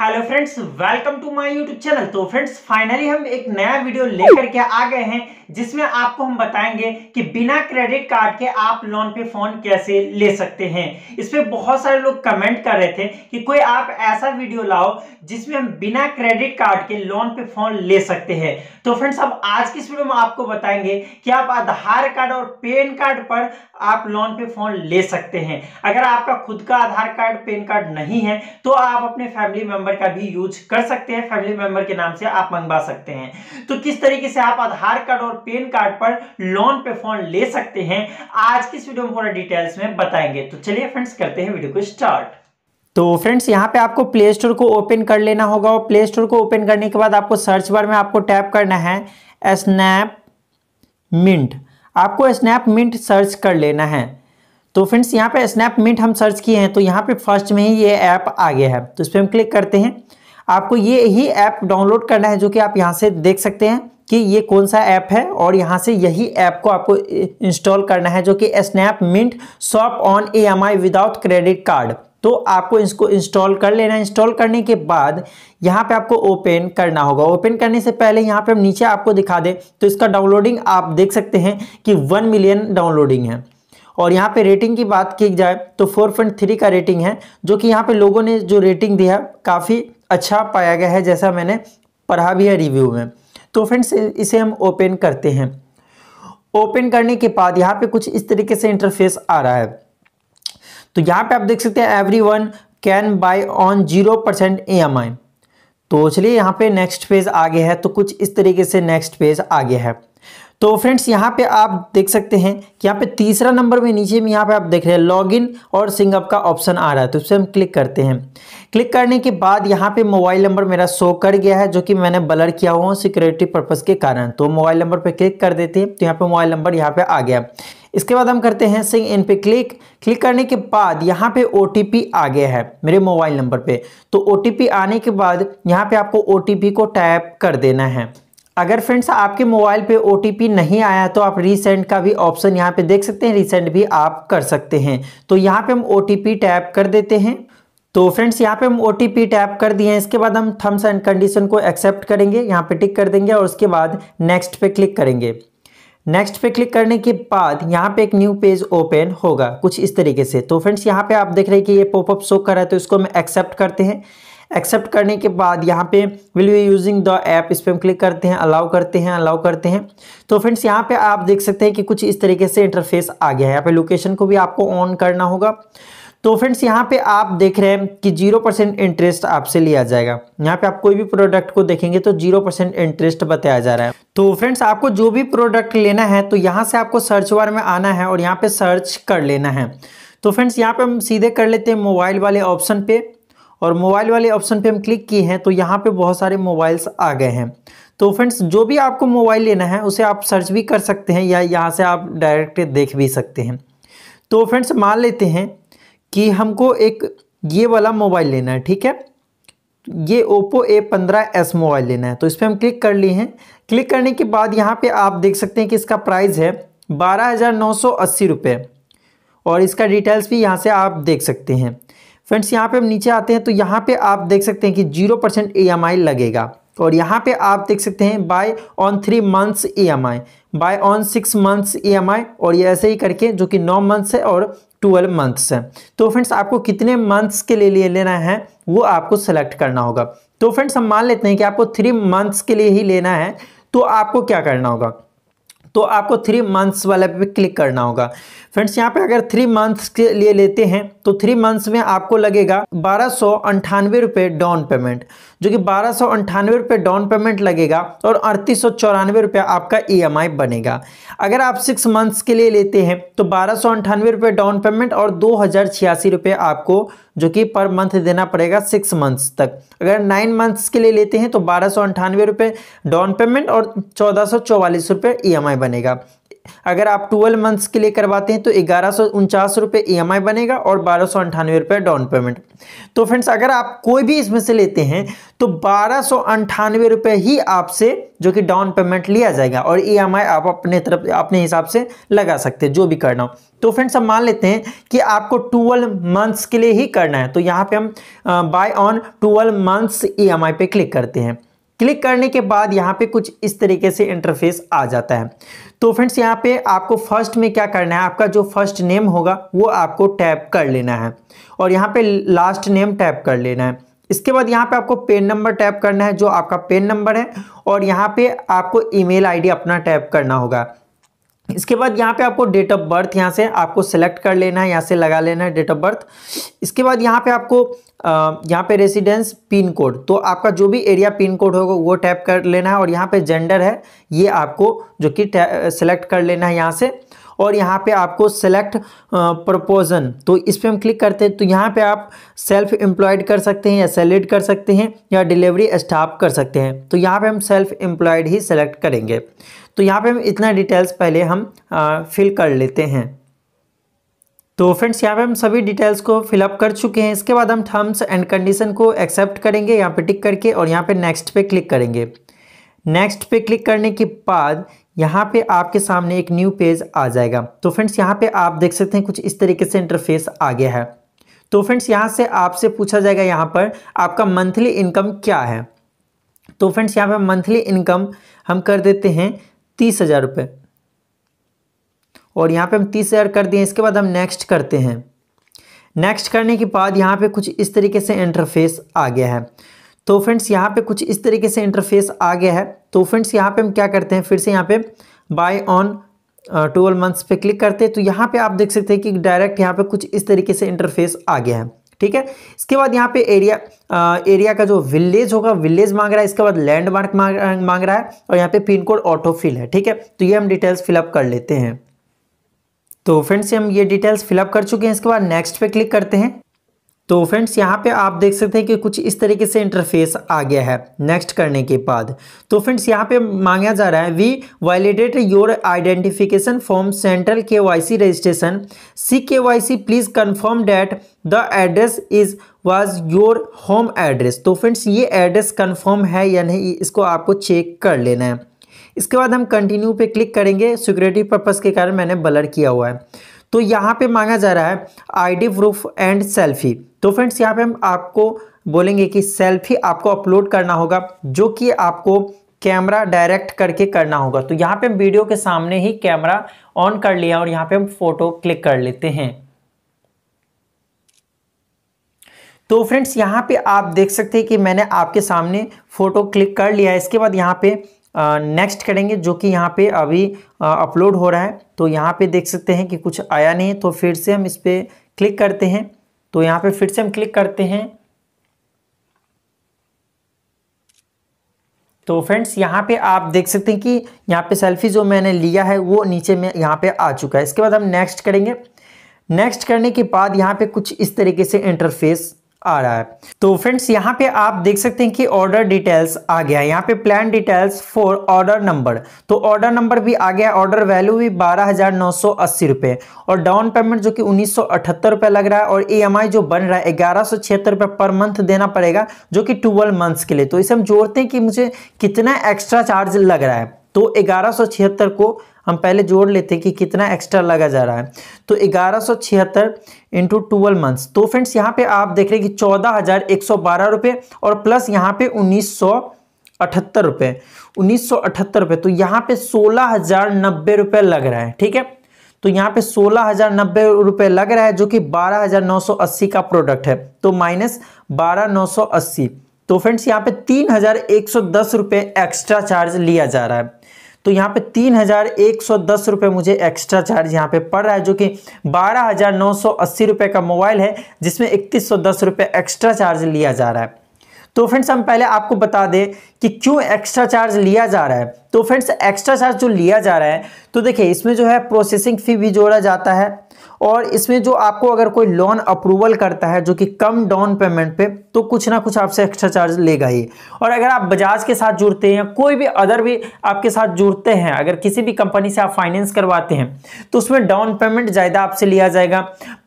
hello friends welcome to my YouTube channel तो friends finally हम एक नया वीडियो लेकर के आ गए हैं जिसमें आपको हम बताएंगे कि बिना क्रेडिट कार्ड के आप लोन पे फोन कैसे ले सकते हैं इस पर बहुत सारे लोग कमेंट कर रहे थे कि कोई आप ऐसा वीडियो लाओ जिसमें हम बिना क्रेडिट कार्ड के लोन पे फोन ले सकते हैं तो फ्रेंड्स अब आज की इस वीडियो में आपको बताएंगे कि आप आधार कार्ड और पेन कार्ड पर आप लोन पे फोन ले सकते हैं अगर आपका खुद का आधार कार्ड पेन कार्ड नहीं है तो आप अपने फैमिली मेंबर नंबर का भी यूज कर सकते हैं फैमिली मेंबर के नाम से आप मंगवा सकते हैं तो किस तरीके से आप आधार कार्ड और पेन कार्ड पर लोन पे फोन ले सकते हैं आज की इस वीडियो में पूरा डिटेल्स में बताएंगे तो चलिए फ्रेंड्स करते हैं वीडियो को स्टार्ट तो फ्रेंड्स यहाँ पे आपको प्ले स्टोर को ओपन कर लेना होगा और प्ले स्टोर को ओपन करने के बाद आपको सर्च बार में आपको टैप करना है स्नैप मिंट आपको स्नैप मिंट सर्च कर लेना है तो फ्रेंड्स यहाँ पे स्नैप मीट हम सर्च किए हैं तो यहाँ पे फर्स्ट में ही ये ऐप आ गया है तो इस पर हम क्लिक करते हैं आपको ये ही ऐप डाउनलोड करना है जो कि आप यहाँ से देख सकते हैं कि ये कौन सा ऐप है और यहाँ से यही ऐप को आपको इंस्टॉल करना है जो कि Snapmint shop on E M I without credit card तो आपको इसको इंस्टॉल कर लेना है इंस्टॉल करने के बाद यहाँ पे आपको ओपन करना होगा ओपन करने से पहले यहाँ पे हम नीचे आपको दिखा दें तो इसका डाउनलोडिंग आप देख सकते हैं कि वन मिलियन डाउनलोडिंग है और यहाँ पे रेटिंग की बात की जाए तो 4.3 का रेटिंग है जो कि यहाँ पे लोगों ने जो रेटिंग दिया काफ़ी अच्छा पाया गया है जैसा मैंने पढ़ा भी है रिव्यू में तो फ्रेंड्स इसे हम ओपन करते हैं ओपन करने के बाद यहाँ पे कुछ इस तरीके से इंटरफेस आ रहा है तो यहाँ पे आप देख सकते हैं every one can buy on zero percent E M I तो चलिए यहाँ पे नेक्स्ट पेज आगे है तो कुछ इस तरीके से नेक्स्ट पेज आगे है तो फ्रेंड्स यहाँ पे आप देख सकते हैं कि यहाँ पे तीसरा नंबर में नीचे में यहाँ पे आप देख रहे हैं लॉगिन और सिंगअप का ऑप्शन आ रहा है तो उससे हम क्लिक करते हैं क्लिक करने के बाद यहाँ पे मोबाइल नंबर मेरा शो कर गया है जो कि मैंने ब्लर किया हुआ सिक्योरिटी पर्पज़ के कारण तो मोबाइल नंबर पर क्लिक कर देते हैं तो यहाँ पर मोबाइल नंबर यहाँ पर आ गया इसके बाद हम करते हैं सिंग इन पे क्लिक क्लिक करने के बाद यहाँ पे ओ आ गया है मेरे मोबाइल नंबर पे तो ओ आने के बाद यहाँ पे आपको ओ को टाइप कर देना है अगर फ्रेंड्स आपके मोबाइल पे ओ नहीं आया तो आप रीसेंट का भी ऑप्शन यहाँ पे देख सकते हैं रीसेंट भी आप कर सकते हैं तो यहाँ पे हम ओ टैप कर देते हैं तो फ्रेंड्स यहाँ पे हम ओ टैप कर दिए हैं इसके बाद हम थम्स एंड कंडीशन को एक्सेप्ट करेंगे यहाँ पे टिक कर देंगे और उसके बाद नेक्स्ट पे क्लिक करेंगे नेक्स्ट पे क्लिक करने के बाद यहाँ पे एक न्यू पेज ओपन होगा कुछ इस तरीके से तो फ्रेंड्स यहाँ पे आप देख रहे हैं कि ये पॉपअप शो कर रहा है तो इसको हम एक्सेप्ट करते हैं एक्सेप्ट करने के बाद यहाँ पे will you using the app इस पर हम क्लिक करते हैं अलाउ करते हैं अलाउ करते हैं तो फ्रेंड्स यहाँ पे आप देख सकते हैं कि कुछ इस तरीके से इंटरफेस आ गया है यहाँ पे लोकेशन को भी आपको ऑन करना होगा तो फ्रेंड्स यहाँ पे आप देख रहे हैं कि जीरो परसेंट इंटरेस्ट आपसे लिया जाएगा यहाँ पे आप कोई भी प्रोडक्ट को देखेंगे तो जीरो परसेंट इंटरेस्ट बताया जा रहा है तो फ्रेंड्स आपको जो भी प्रोडक्ट लेना है तो यहाँ से आपको सर्च बार में आना है और यहाँ पे सर्च कर लेना है तो फ्रेंड्स यहाँ पे हम सीधे कर लेते हैं मोबाइल वाले ऑप्शन पे और मोबाइल वाले ऑप्शन पे हम क्लिक किए हैं तो यहाँ पे बहुत सारे मोबाइल्स आ गए हैं तो फ्रेंड्स जो भी आपको मोबाइल लेना है उसे आप सर्च भी कर सकते हैं या यहाँ से आप डायरेक्ट देख भी सकते हैं तो फ्रेंड्स मान लेते हैं कि हमको एक ये वाला मोबाइल लेना है ठीक है ये ओप्पो ए पंद्रह एस मोबाइल लेना है तो इस पर हम क्लिक कर लिए हैं क्लिक करने के बाद यहाँ पे आप देख सकते हैं कि इसका प्राइस है बारह हज़ार नौ सौ अस्सी रुपये और इसका डिटेल्स भी यहाँ से आप देख सकते हैं फ्रेंड्स यहाँ पे हम नीचे आते हैं तो यहाँ पे आप देख सकते हैं कि जीरो परसेंट ई लगेगा और यहाँ पे आप देख सकते हैं buy on three months E M I buy on six months E M I और ये ऐसे ही करके जो कि नौ मंथ्स है और ट्वेल्व मंथ्स है तो फ्रेंड्स आपको कितने मंथ्स के लिए लेना है वो आपको सेलेक्ट करना होगा तो फ्रेंड्स हम मान लेते हैं कि आपको थ्री मंथ्स के लिए ही लेना है तो आपको क्या करना होगा तो आपको थ्री मंथ्स वाले पे क्लिक करना होगा फ्रेंड्स यहाँ पे अगर थ्री मंथ्स के लिए लेते हैं तो थ्री मंथ्स में आपको लगेगा बारह सौ अंठानवे रुपये डाउन पेमेंट जो कि बारह सौ अंठानवे रुपये डाउन पेमेंट लगेगा और अड़तीस सौ चौरानवे रुपये आपका ईएमआई e बनेगा अगर आप सिक्स मंथ्स के लिए लेते हैं तो बारह सौ अंठानवे रुपये डाउन पेमेंट और दो हज़ार छियासी रुपये आपको जो कि पर मंथ देना पड़ेगा सिक्स मंथ्स तक अगर नाइन मंथ्स के लिए लेते हैं तो बारह सौ अंठानवे रुपये डाउन पेमेंट और चौदह सौ चौवालीस रुपये ई e बनेगा अगर आप ट्वेल्व मंथ्स के लिए करवाते हैं तो ग्यारह सौ उनचास रुपये ई e बनेगा और बारह सौ अंठानवे रुपये डाउन पेमेंट तो फ्रेंड्स अगर आप कोई भी इसमें से लेते हैं तो बारह सौ अंठानवे रुपये ही आपसे जो कि डाउन पेमेंट लिया जाएगा और ई e आप अपने तरफ अपने हिसाब से लगा सकते हैं जो भी करना हो तो फ्रेंड्स हम मान लेते हैं कि आपको ट्वेल्व मंथ्स के लिए ही करना है तो यहाँ पर हम buy on twelve months E e पे क्लिक करते हैं क्लिक करने के बाद यहाँ पे कुछ इस तरीके से इंटरफेस आ जाता है तो फ्रेंड्स यहाँ पे आपको फर्स्ट में क्या करना है आपका जो फर्स्ट नेम होगा वो आपको टैप कर लेना है और यहाँ पे लास्ट नेम टैप कर लेना है इसके बाद यहाँ पे आपको पेन नंबर टैप करना है जो आपका पेन नंबर है और यहाँ पे आपको ईमेल आईडी अपना टैप करना होगा इसके बाद यहाँ पे आपको डेट ऑफ बर्थ यहाँ से आपको सेलेक्ट कर लेना है यहाँ से लगा लेना है डेट ऑफ बर्थ इसके बाद यहाँ पे आपको यहाँ पे रेसिडेंस पिन कोड तो आपका जो भी एरिया पिन कोड होगा वो टैप कर लेना है और यहाँ पे जेंडर है ये आपको जो कि सेलेक्ट कर लेना है यहाँ से और यहाँ पे आपको सेलेक्ट प्रपोजन तो इस पर हम क्लिक करते हैं तो यहाँ पे आप सेल्फ एम्प्लॉयड कर सकते हैं या सेलेक्ट कर सकते हैं या डिलीवरी स्टाफ कर सकते हैं तो यहाँ पे हम सेल्फ एम्प्लॉयड ही सेलेक्ट करेंगे तो यहाँ पे हम इतना डिटेल्स पहले हम फिल कर लेते हैं तो फ्रेंड्स यहाँ पे हम सभी डिटेल्स को फिलअप कर चुके हैं इसके बाद हम थर्म्स एंड कंडीशन को एक्सेप्ट करेंगे यहाँ पे टिक करके और यहाँ पे नेक्स्ट पे क्लिक करेंगे नेक्स्ट पे क्लिक करने के बाद यहाँ पे आपके सामने एक न्यू पेज आ जाएगा तो फ्रेंड्स यहाँ पे आप देख सकते हैं कुछ इस तरीके से इंटरफेस आ गया है तो फ्रेंड्स यहाँ से आपसे पूछा जाएगा यहाँ पर आपका मंथली इनकम क्या है तो फ्रेंड्स यहाँ पे मंथली इनकम हम कर देते हैं तीस हज़ार रुपये और यहाँ पे हम तीस हज़ार कर दिए इसके बाद हम नेक्स्ट करते हैं नेक्स्ट करने के बाद यहाँ पे कुछ इस तरीके से इंटरफेस आ गया है तो फ्रेंड्स यहाँ पे कुछ इस तरीके से इंटरफेस आ गया है तो फ्रेंड्स यहाँ पे हम क्या करते हैं फिर से यहाँ पे बाय ऑन ट्वेल्व मंथ्स पे क्लिक करते हैं तो यहाँ पे आप देख सकते हैं कि डायरेक्ट यहाँ पे कुछ इस तरीके से इंटरफेस आ गया है ठीक है इसके बाद यहाँ पे एरिया आ, एरिया का जो विलेज होगा विलेज मांग रहा है इसके बाद लैंडमार्क मांग, मांग रहा है और यहाँ पे पिन कोड ऑटो फिल है ठीक है तो ये हम डिटेल्स फिलअप कर लेते हैं तो फ्रेंड्स हम ये डिटेल्स फिलअप कर चुके हैं इसके बाद नेक्स्ट पे क्लिक करते हैं तो फ्रेंड्स यहाँ पे आप देख सकते हैं कि कुछ इस तरीके से इंटरफेस आ गया है नेक्स्ट करने के बाद तो फ्रेंड्स यहाँ पे मांगा जा रहा है we violated your identification from central K Y C registration C K Y C please confirm that the address is was your home address तो फ्रेंड्स ये एड्रेस कन्फर्म है या नहीं इसको आपको चेक कर लेना है इसके बाद हम कंटिन्यू पे क्लिक करेंगे सिक्योरिटी पर्पज़ के कारण मैंने बलर किया हुआ है तो यहाँ पे मांगा जा रहा है आईडी प्रूफ एंड सेल्फी तो फ्रेंड्स यहाँ पे हम आपको बोलेंगे कि सेल्फी आपको अपलोड करना होगा जो कि आपको कैमरा डायरेक्ट करके करना होगा तो यहाँ पे हम वीडियो के सामने ही कैमरा ऑन कर लिया और यहाँ पे हम फोटो क्लिक कर लेते हैं तो फ्रेंड्स यहाँ पे आप देख सकते हैं कि मैंने आपके सामने फ़ोटो क्लिक कर लिया है इसके बाद यहाँ पे नेक्स्ट करेंगे जो कि यहाँ पे अभी अपलोड हो रहा है तो यहाँ पे देख सकते हैं कि कुछ आया नहीं तो फिर से हम इस पर क्लिक करते हैं तो यहाँ पे फिर से हम क्लिक करते हैं तो फ्रेंड्स यहाँ पे आप देख सकते हैं कि यहाँ पे सेल्फी जो मैंने लिया है वो नीचे में यहाँ पे आ चुका है इसके बाद हम नेक्स्ट करेंगे नेक्स्ट करने के बाद यहाँ पे कुछ इस तरीके से इंटरफेस आ रहा है तो फ्रेंड्स यहाँ पे आप देख सकते हैं कि ऑर्डर डिटेल्स आ गया है यहाँ पे plan details for order number तो ऑर्डर नंबर भी आ गया ऑर्डर वैल्यू भी बारह हजार नौ सौ अस्सी रुपये और डाउन पेमेंट जो कि उन्नीस सौ अठहत्तर रुपये लग रहा है और ई e जो बन रहा है ग्यारह सौ छिहत्तर रुपये पर मंथ देना पड़ेगा जो कि ट्वेल्व मंथ्स के लिए तो इसे हम जोड़ते हैं कि मुझे कितना एक्स्ट्रा चार्ज लग रहा है तो ग्यारह को हम पहले जोड़ लेते हैं कि कितना एक्स्ट्रा लगा जा रहा है तो ग्यारह सौ छिहत्तर इंटू ट्वेल्व मंथ्स तो फ्रेंड्स यहाँ पे आप देख रहे हैं कि चौदह हज़ार एक सौ बारह रुपये और प्लस यहाँ पे उन्नीस सौ अठहत्तर रुपये उन्नीस सौ अठहत्तर रुपये तो यहाँ पे सोलह हज़ार नब्बे रुपये लग रहा है ठीक है तो यहाँ पे सोलह हज़ार नब्बे रुपये लग रहा है जो कि बारह हज़ार नौ सौ अस्सी का प्रोडक्ट है तो माइनस बारह नौ सौ अस्सी तो फ्रेंड्स यहाँ पे तीन हज़ार एक सौ दस रुपये एक्स्ट्रा चार्ज लिया जा रहा है तो यहाँ पे तीन हजार एक सौ दस रुपये मुझे एक्स्ट्रा चार्ज यहाँ पे पड़ रहा है जो कि बारह हजार नौ सौ अस्सी रुपये का मोबाइल है जिसमें इकतीस सौ दस रुपये एक्स्ट्रा चार्ज लिया जा रहा है तो फ्रेंड्स हम पहले आपको बता दें कि क्यों एक्स्ट्रा चार्ज लिया जा रहा है तो फ्रेंड्स एक्स्ट्रा चार्ज जो लिया जा रहा है तो देखिए इसमें जो है प्रोसेसिंग फ़ी भी जोड़ा जाता है और इसमें जो आपको अगर कोई लोन अप्रूवल करता है जो कि कम डाउन पेमेंट पे तो कुछ ना कुछ आपसे एक्स्ट्रा चार्ज लेगा ही और अगर आप बजाज के साथ जुड़ते हैं कोई भी अदर भी आपके साथ जुड़ते हैं अगर किसी भी कंपनी से आप फाइनेंस करवाते हैं तो उसमें डाउन पेमेंट ज़्यादा आपसे लिया जाएगा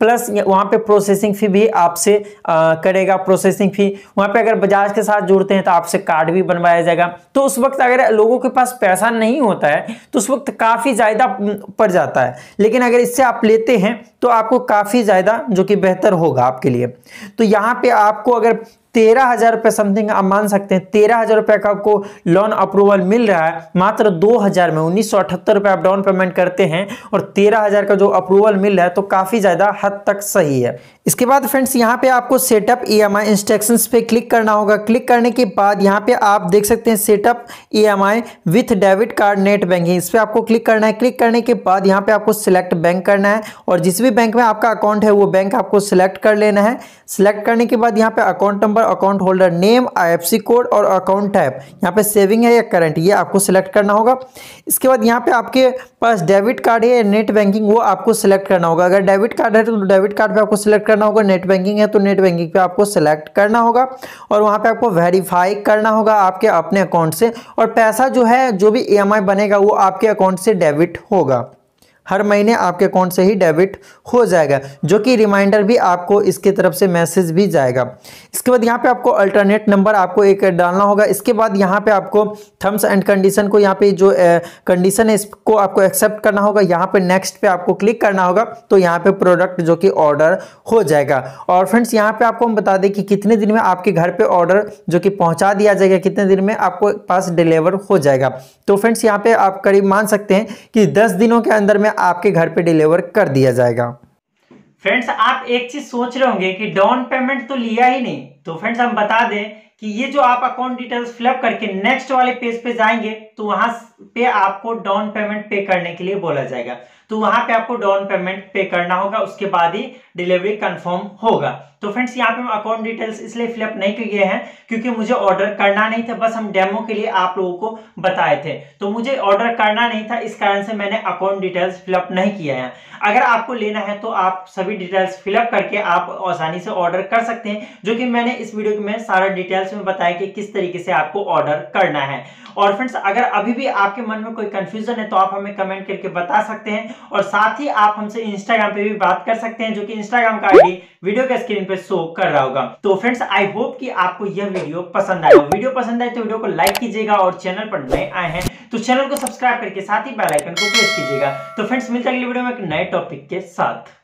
प्लस वहाँ पे प्रोसेसिंग फ़ी भी आपसे करेगा प्रोसेसिंग फ़ी वहाँ पे अगर बजाज के साथ जुड़ते हैं तो आपसे कार्ड भी बनवाया जाएगा तो उस वक्त अगर लोगों के पास पैसा नहीं होता है तो उस वक्त काफ़ी ज़्यादा पड़ जाता है लेकिन अगर इससे आप लेते हैं तो आपको काफ़ी ज़्यादा जो कि बेहतर होगा आपके लिए तो यहां पे आपको अगर तेरह हजार रुपए समथिंग आप मान सकते हैं तेरह हजार रुपए का आपको लोन अप्रूवल मिल रहा है मात्र दो हजार में उन्नीस सौ अठहत्तर रुपए आप डाउन पेमेंट करते हैं और तेरह हजार का जो अप्रूवल मिल रहा है तो काफ़ी ज़्यादा हद तक सही है इसके बाद फ्रेंड्स यहाँ पे आपको setup E M I instructions पे क्लिक करना होगा क्लिक करने के बाद यहाँ पे आप देख सकते हैं setup E M I with debit card net banking इस पर आपको क्लिक करना है क्लिक करने के बाद यहाँ पे आपको सिलेक्ट बैंक करना है और जिस भी बैंक में आपका अकाउंट है वो बैंक आपको सिलेक्ट कर लेना है सिलेक्ट करने के बाद यहाँ पे account number number account holder name I code और अकाउंट टाइप यहाँ पे सेविंग है या करंट ये आपको सेलेक्ट करना होगा इसके बाद यहाँ पे आपके पास डेबिट कार्ड है या नेट बैंकिंग वो आपको सेलेक्ट करना होगा अगर डेबिट कार्ड है तो डेबिट कार्ड पे आपको सेलेक्ट करना होगा नेट बैंकिंग है तो नेट बैंकिंग पे आपको सेलेक्ट करना होगा और वहाँ पर आपको वेरीफाई करना होगा आपके अपने अकाउंट से और पैसा जो है जो भी ई e बनेगा वो आपके अकाउंट से डेबिट होगा हर महीने आपके अकाउंट से ही डेबिट हो जाएगा जो कि रिमाइंडर भी आपको इसके तरफ से मैसेज भी जाएगा इसके बाद यहाँ पे आपको अल्टरनेट नंबर आपको एक डालना होगा इसके बाद यहाँ पे आपको थम्स एंड कंडीशन को यहाँ पे जो कंडीशन है इसको आपको एक्सेप्ट करना होगा यहाँ पे नेक्स्ट पे आपको क्लिक करना होगा तो यहाँ पे प्रोडक्ट जो कि ऑर्डर हो जाएगा और फ्रेंड्स यहाँ पे आपको हम बता दें कि कितने दिन में आपके घर पर ऑर्डर जो कि पहुँचा दिया जाएगा कितने दिन में आपको पास डिलीवर हो जाएगा तो फ्रेंड्स यहाँ पे आप करीब मान सकते हैं कि दस दिनों के अंदर में में आपके घर पे डिलीवर कर दिया जाएगा फ्रेंड्स आप एक चीज़ सोच रहे होंगे कि डाउन पेमेंट तो लिया ही नहीं तो फ्रेंड्स हम बता दें कि ये जो आप अकाउंट डिटेल्स फिलअप करके नेक्स्ट वाले पेज पे जाएंगे तो वहां पे आपको डाउन पेमेंट पे करने के लिए बोला जाएगा तो वहां पे आपको डाउन पेमेंट पे करना होगा उसके बाद ही डिलीवरी कंफर्म होगा तो फ्रेंड्स यहाँ पे हम अकाउंट डिटेल्स इसलिए फिलअप नहीं किए हैं क्योंकि मुझे ऑर्डर करना नहीं था बस हम डेमो के लिए आप लोगों को बताए थे तो मुझे ऑर्डर करना नहीं था इस कारण से मैंने अकाउंट डिटेल्स फिलअप नहीं किया है अगर आपको लेना है तो आप सभी डिटेल्स फिलअप करके आप आसानी से ऑर्डर कर सकते हैं जो कि मैंने मैंने इस वीडियो में सारा डिटेल्स में बताया कि किस तरीके से आपको ऑर्डर करना है और फ्रेंड्स अगर अभी भी आपके मन में कोई कंफ्यूजन है तो आप हमें कमेंट करके बता सकते हैं और साथ ही आप हमसे इंस्टाग्राम पे भी बात कर सकते हैं जो कि इंस्टाग्राम का आईडी वीडियो के स्क्रीन पे शो कर रहा होगा तो फ्रेंड्स आई होप कि आपको यह वीडियो पसंद आया वीडियो पसंद आए तो वीडियो को लाइक कीजिएगा और चैनल पर नए आए हैं तो चैनल को सब्सक्राइब करके साथ ही बेलाइकन को प्रेस कीजिएगा तो फ्रेंड्स मिलते अगले वीडियो में एक नए टॉपिक के साथ